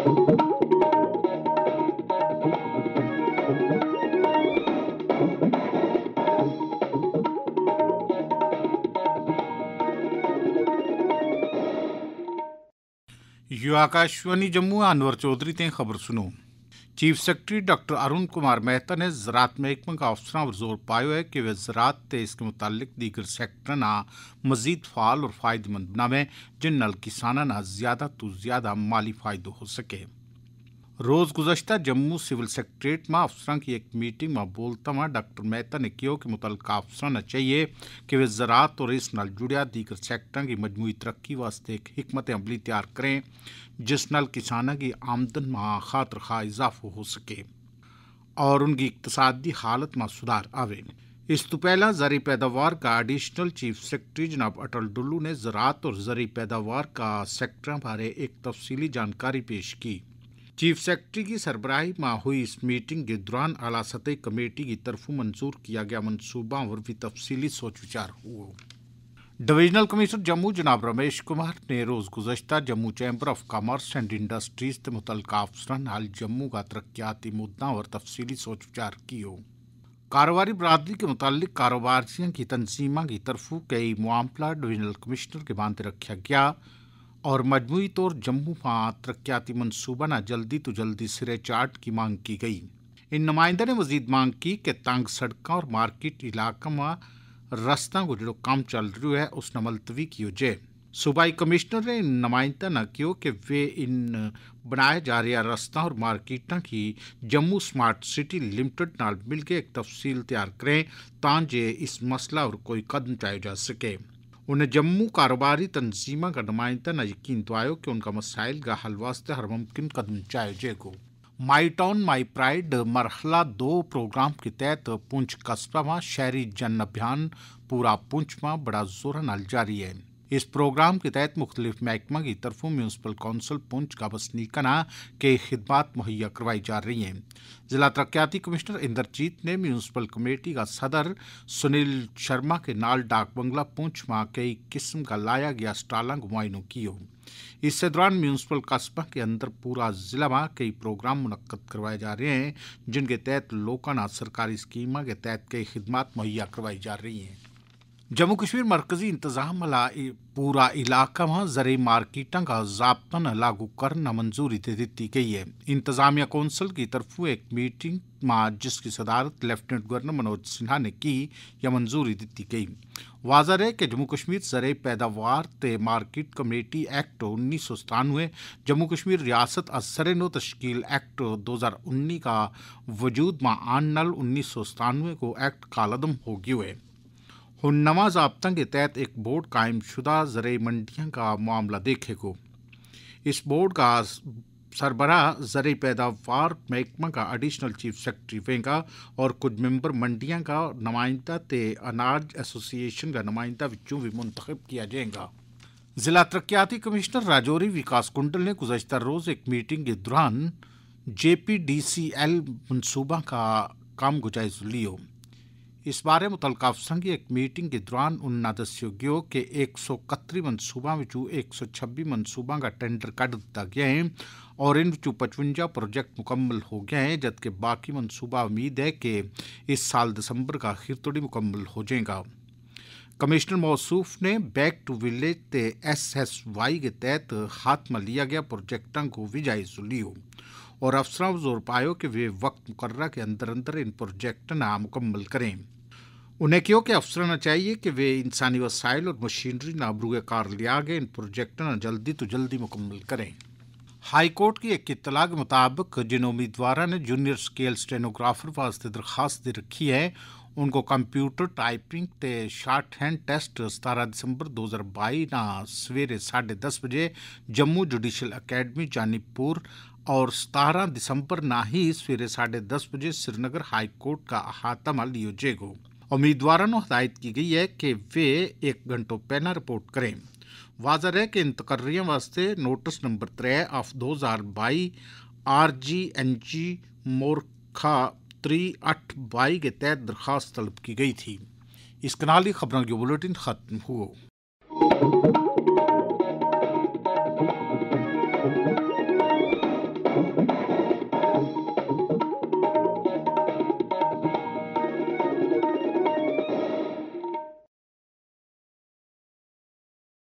you Akashvani Jammu Anwar Chaudhary ते खबर सुनो chief secretary doctor Arun Kumar Mehta ने ज़रात महकमे का अफसरों पर जोर पायो है कि वे ज़रात के इसके मुतल दीगर सैक्टर न मजीद फाल और फ़ायदेमंद बनावें जिन किसान ज्यादा तो ज़्यादा माली फ़ायदा हो सके रोज़ गुजशत जम्मू सिविल सेक्रेटरीट में अफसर की एक मीटिंग में बोलता બોલતામાં डॉक्टर मेहता ने कहा कि मुतलका ने चाहिए कि वे ज़रात और इस न जुड़िया दीगर सैक्टर की मजमू तरक्की वास्ते एक हमत अमली तैयार करें जिस न किसानों की आमदन में खातर खा इजाफा हो सके और उनकी इकतदी हालत में सुधार आवे इस तू तो पहला जरी पैदावार का एडिशनल चीफ सेक्रेटरी जनाब अटल डुल्लू ने ज़रात और जरी पैदावार का सेक्टर बारे एक तफसीली जानकारी पेश की चीफ सेक्रेटरी की सरबराही में हुई इस मीटिंग के दौरान आला सतह कमेटी की तरफों मंजूर किया गया मनसूबा और भी तफसीली सोच विचार हुआ डिवीजनल कमिश्नर जम्मू जनाब रमेश कुमार ने रोज़ गुजशत Jammu chamber of commerce and industries के मुतल अफसर हाल जम्मू का तरक्याती मुद्दा और तफसीली सोच विचार किया कारोबारी बरदरी के मुतल कारोबारियों की तनजीमा की तरफों कई मामला डिवीजनल कमिश्नर के बांधे रखा गया और मजमू तौर जम्मू मां तरक्याती मनसूबा ना जल्दी तो जल्दी सिरे चाट की मांग की गई इन नुमाइंदा ने मजीद मांग की कि तंग सड़क और मार्केट इलाकों में रास्ता को जो काम चल रो है उस मुलतवी की जाए सूबाई कमिश्नर ने इन नुमाइंदा ने कहो कि वे इन बनाए जा रहा रास्ता और मार्किटा की जम्मू स्मार्ट सिटी लिमिटेड न मिलकर एक तफसील तैयार करें ता जे इस मसला और कोई कदम उठाया जा सके उन्हें जम्मू कारोबारी तंजीमा का नुमाइंदा ने यकीन दवायो तो कि उनका मसाइल का हल वास्ते हर मुमकिन कदम चाहे जेगो माई टाउन माई प्राइड मरहला दो प्रोग्राम के तहत पुंछ कस्बा में शहरी जन अभियान पूरा पुंछ में बड़ा जोर नाल जारी है इस प्रोग्राम के तहत मुख्तलिफ महकमा की तरफों म्यूनसिपल कौंसल पुंछ का बसनी कना के खिदमत मुहैया करवाई जा रही हैं जिला तरक्याती कमिश्नर इंद्रजीत ने म्यूनसिपल कमेटी का सदर सुनील शर्मा के नाल डाक बंगला पुंछ में कई किस्म का लाया गया स्टाला की हो इस दौरान म्यूनसिपल कस्बा के अंदर पूरा जिला में कई प्रोग्राम मुनद करवाए जा रहे हैं जिनके तहत लोगों सरकारी स्कीम के तहत कई खिदमत मुहैया करवाई जा रही हैं जम्मू कश्मीर मरकज़ी इंतज़ाम पूरा इलाका में जरे मार्किटा का जबतन लागू करना मंजूरी दे दी गई है इंतजामिया कौंसिल की तरफों एक मीटिंग में जिसकी सदारत लेफ्टिनेंट गवर्नर मनोज सिन्हा ने की यह मंजूरी दी गई वाजर है कि जम्मू कश्मीर जरे पैदावार ते मार्किट कमेटी एक्ट उन्नीस सौ सतानवे जम्मू कश्मीर रियासत असरे नो तश्कील एक्ट दो हज़ार उन्नीस का वजूद में आन नल उन्नीस सौ सतानवे को एक्ट कालदम हो गए हुनवा जबतों के तहत एक बोर्ड कायम शुदा जर मंडियाँ का मामला देखे को इस बोर्ड का सरबराह जर पैदावार महकमा का एडिशनल चीफ सेक्रेटरी वेंगा और कुछ मैंबर मंडियाँ का नुमाइंदा तो अनाज एसोसिएशन का नुमाइंदा विचों भी मुंतखब किया जाएगा जिला तरक्याती कमिश्नर राजौरी विकास कुंडल ने गुजशत रोज़ एक मीटिंग के दौरान J P D C L मनसूबा का काम गुजाइज लियो इस बारे मुतलका अफसर की एक मीटिंग के दौरान उन्होंने दस्सेओ कि एक सौ कत्ती मनसूबा एक सौ छब्बी मनसूबा का टेंडर कड दिता गया है और इन पचवंजा प्रोजेक्ट मुकम्मल हो गया है जबकि बाकी मनसूबा उम्मीद है कि इस साल दिसंबर का आखिर तोड़ी मुकम्मल हो जाएगा कमिश्नर मौसूफ ने बैक टू विलेज ते एस एस वाई के तहत हाथ में लिया गया प्रोजेक्टा को भी जायजा लिया और अफसरों जोर जोरपायों कि वे वक्त मुकर के अंदर अंदर इन प्रोजेक्ट नामुकम्मल करें उन्हें क्यों के अफसर न चाहिए कि वे इंसानी वसाइल और मशीनरी नाबरू कार लिया गए इन प्रोजेक्ट न जल्दी तो जल्दी मुकम्मल करें हाई कोर्ट की एक इतला के मुताबिक जिन उम्मीदवार ने जूनियर स्केल स्टेनोग्राफर वास्ते दरखास्त दे रखी है उनको कंप्यूटर टाइपिंग ते शार्ट हैंड टेस्ट सतारह दिसंबर दो हज़ार बाई ना सवेरे साढ़े दस बजे जम्मू जुडिशल अकेडमी जानीपुर और सतारह दिसंबर ना ही सवेरे साढ़े दस बजे श्रीनगर हाई कोर्ट का अहातमा लियो जेगो उम्मीदवारों को हदायत की गई है कि वे एक घंटों पहला रिपोर्ट करें वाजर है कि इन वास्ते नोटिस नंबर त्रै ऑफ दो हज़ार by R G N G मोरखा त्री अठ बाई के तहत दरखास्त तलब की गई थी इस कनाली खबरों की बुलेटिन खत्म हुआ